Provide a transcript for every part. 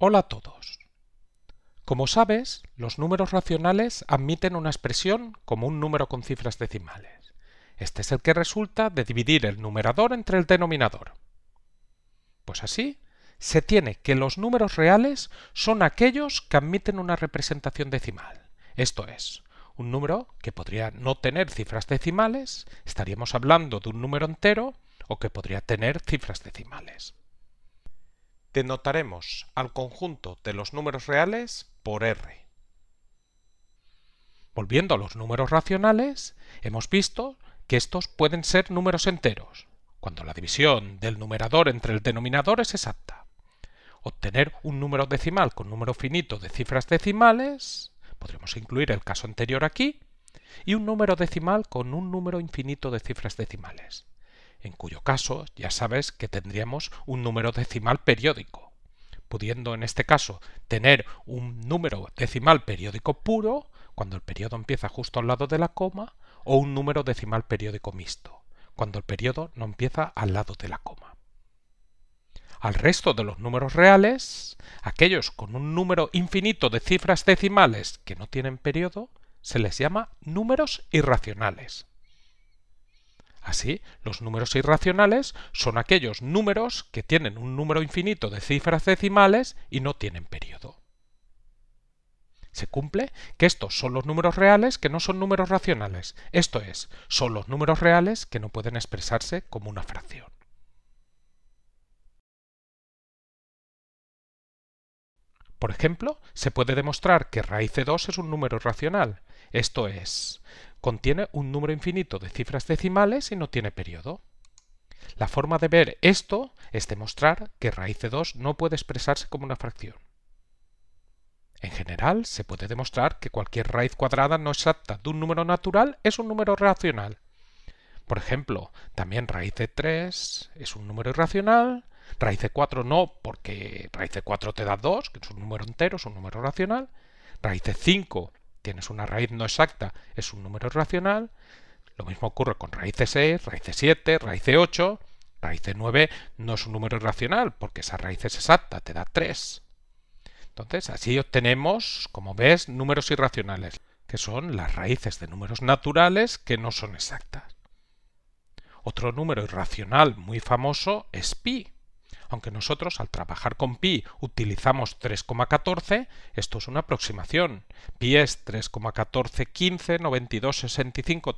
Hola a todos. Como sabes, los números racionales admiten una expresión como un número con cifras decimales. Este es el que resulta de dividir el numerador entre el denominador. Pues así, se tiene que los números reales son aquellos que admiten una representación decimal. Esto es, un número que podría no tener cifras decimales, estaríamos hablando de un número entero, o que podría tener cifras decimales denotaremos al conjunto de los números reales por r. Volviendo a los números racionales, hemos visto que estos pueden ser números enteros, cuando la división del numerador entre el denominador es exacta. Obtener un número decimal con número finito de cifras decimales, podremos incluir el caso anterior aquí, y un número decimal con un número infinito de cifras decimales en cuyo caso ya sabes que tendríamos un número decimal periódico, pudiendo en este caso tener un número decimal periódico puro, cuando el periodo empieza justo al lado de la coma, o un número decimal periódico mixto, cuando el periodo no empieza al lado de la coma. Al resto de los números reales, aquellos con un número infinito de cifras decimales que no tienen periodo, se les llama números irracionales. Así, los números irracionales son aquellos números que tienen un número infinito de cifras decimales y no tienen periodo. Se cumple que estos son los números reales que no son números racionales, esto es, son los números reales que no pueden expresarse como una fracción. Por ejemplo, se puede demostrar que raíz de 2 es un número racional, esto es, Contiene un número infinito de cifras decimales y no tiene periodo. La forma de ver esto es demostrar que raíz de 2 no puede expresarse como una fracción. En general, se puede demostrar que cualquier raíz cuadrada no exacta de un número natural es un número racional. Por ejemplo, también raíz de 3 es un número irracional, raíz de 4 no, porque raíz de 4 te da 2, que es un número entero, es un número racional, raíz de 5 tienes una raíz no exacta, es un número irracional, Lo mismo ocurre con raíz de 6, raíz 7, raíz 8. Raíz de 9 no es un número irracional porque esa raíz es exacta, te da 3. Entonces, así obtenemos, como ves, números irracionales, que son las raíces de números naturales que no son exactas. Otro número irracional muy famoso es pi, aunque nosotros al trabajar con pi utilizamos 3,14, esto es una aproximación. Pi es 3,14, 15, 92, 65,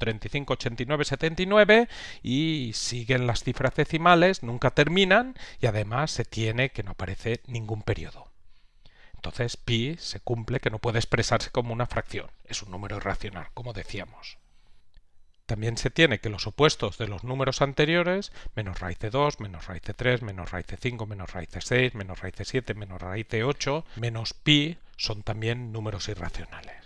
79 y siguen las cifras decimales, nunca terminan y además se tiene que no aparece ningún periodo. Entonces pi se cumple que no puede expresarse como una fracción, es un número irracional, como decíamos. También se tiene que los opuestos de los números anteriores, menos raíz de 2, menos raíz de 3, menos raíz de 5, menos raíz de 6, menos raíz de 7, menos raíz de 8, menos pi, son también números irracionales.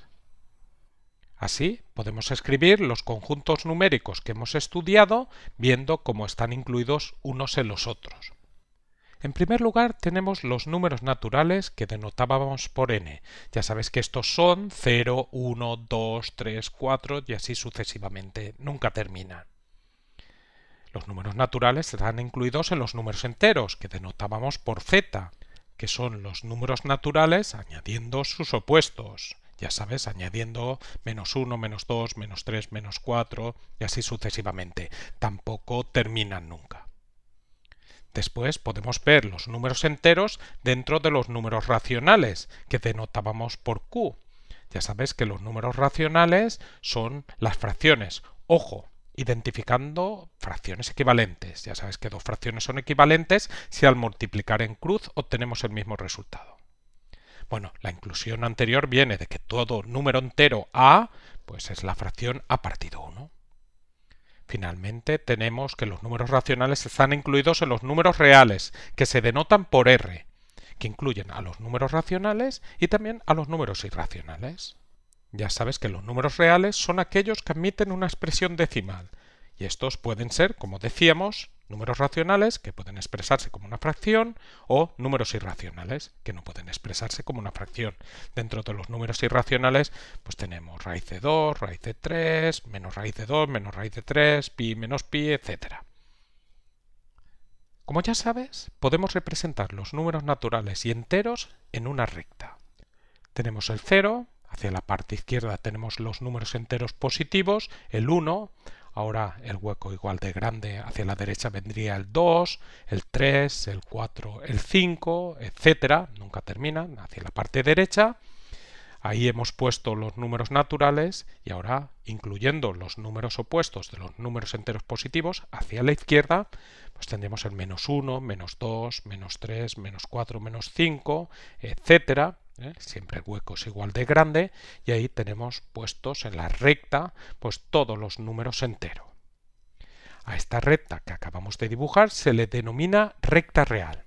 Así, podemos escribir los conjuntos numéricos que hemos estudiado viendo cómo están incluidos unos en los otros. En primer lugar tenemos los números naturales que denotábamos por n. Ya sabes que estos son 0, 1, 2, 3, 4 y así sucesivamente. Nunca terminan. Los números naturales están incluidos en los números enteros que denotábamos por z, que son los números naturales añadiendo sus opuestos ya sabes, añadiendo menos 1, menos 2, menos 3, menos 4 y así sucesivamente. Tampoco terminan nunca. Después podemos ver los números enteros dentro de los números racionales, que denotábamos por Q. Ya sabes que los números racionales son las fracciones. Ojo, identificando fracciones equivalentes. Ya sabes que dos fracciones son equivalentes si al multiplicar en cruz obtenemos el mismo resultado. Bueno, la inclusión anterior viene de que todo número entero a pues es la fracción a partido 1. Finalmente, tenemos que los números racionales están incluidos en los números reales, que se denotan por R, que incluyen a los números racionales y también a los números irracionales. Ya sabes que los números reales son aquellos que admiten una expresión decimal, y estos pueden ser, como decíamos, Números racionales que pueden expresarse como una fracción o números irracionales que no pueden expresarse como una fracción. Dentro de los números irracionales pues tenemos raíz de 2, raíz de 3, menos raíz de 2, menos raíz de 3, pi menos pi, etc. Como ya sabes, podemos representar los números naturales y enteros en una recta. Tenemos el 0, hacia la parte izquierda tenemos los números enteros positivos, el 1, Ahora el hueco igual de grande hacia la derecha vendría el 2, el 3, el 4, el 5, etcétera. Nunca terminan hacia la parte derecha. Ahí hemos puesto los números naturales y ahora, incluyendo los números opuestos de los números enteros positivos hacia la izquierda, pues tendríamos el menos 1, menos 2, menos 3, menos 4, menos 5, etcétera. ¿eh? siempre huecos igual de grande y ahí tenemos puestos en la recta pues todos los números enteros. A esta recta que acabamos de dibujar se le denomina recta real.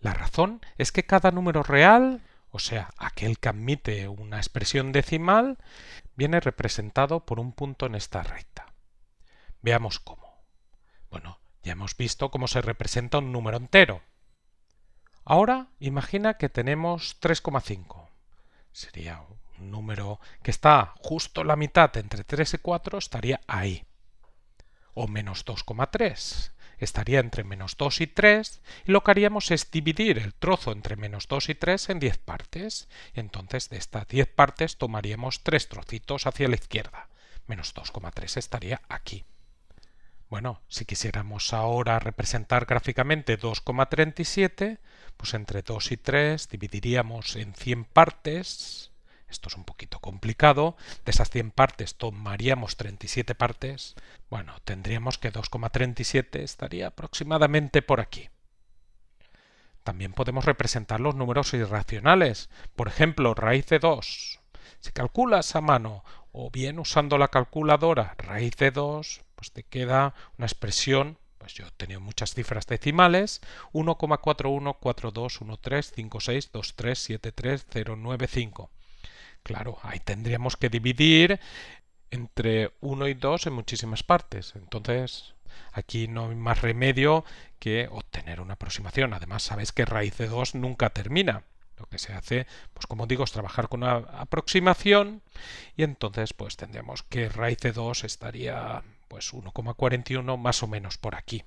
La razón es que cada número real, o sea, aquel que admite una expresión decimal, viene representado por un punto en esta recta. Veamos cómo. Bueno, ya hemos visto cómo se representa un número entero. Ahora imagina que tenemos 3,5. Sería un número que está justo la mitad entre 3 y 4, estaría ahí. O menos 2,3. Estaría entre menos 2 y 3 y lo que haríamos es dividir el trozo entre menos 2 y 3 en 10 partes. Entonces de estas 10 partes tomaríamos 3 trocitos hacia la izquierda. Menos 2,3 estaría aquí. Bueno, si quisiéramos ahora representar gráficamente 2,37, pues entre 2 y 3 dividiríamos en 100 partes. Esto es un poquito complicado. De esas 100 partes tomaríamos 37 partes. Bueno, tendríamos que 2,37 estaría aproximadamente por aquí. También podemos representar los números irracionales. Por ejemplo, raíz de 2. Si calculas a mano o bien usando la calculadora raíz de 2, pues te queda una expresión, pues yo he tenido muchas cifras decimales, 1,414213562373095. Claro, ahí tendríamos que dividir entre 1 y 2 en muchísimas partes. Entonces, aquí no hay más remedio que obtener una aproximación. Además, sabéis que raíz de 2 nunca termina. Lo que se hace, pues como digo, es trabajar con una aproximación y entonces pues tendríamos que raíz de 2 estaría pues 1,41 más o menos por aquí.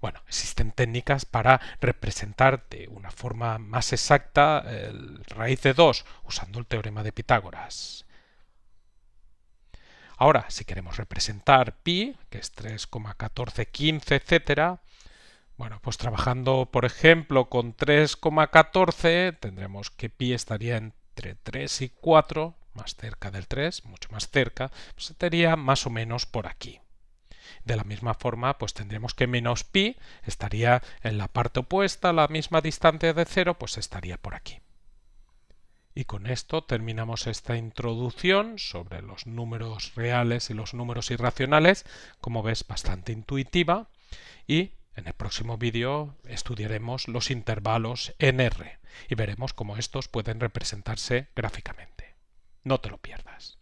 Bueno, existen técnicas para representar de una forma más exacta el raíz de 2 usando el teorema de Pitágoras. Ahora, si queremos representar pi, que es 3,1415, etcétera, bueno, pues trabajando, por ejemplo, con 3,14, tendremos que pi estaría entre 3 y 4, más cerca del 3, mucho más cerca, pues estaría más o menos por aquí. De la misma forma, pues tendremos que menos pi estaría en la parte opuesta, la misma distancia de 0, pues estaría por aquí. Y con esto terminamos esta introducción sobre los números reales y los números irracionales, como ves, bastante intuitiva. Y en el próximo vídeo estudiaremos los intervalos en R y veremos cómo estos pueden representarse gráficamente. No te lo pierdas.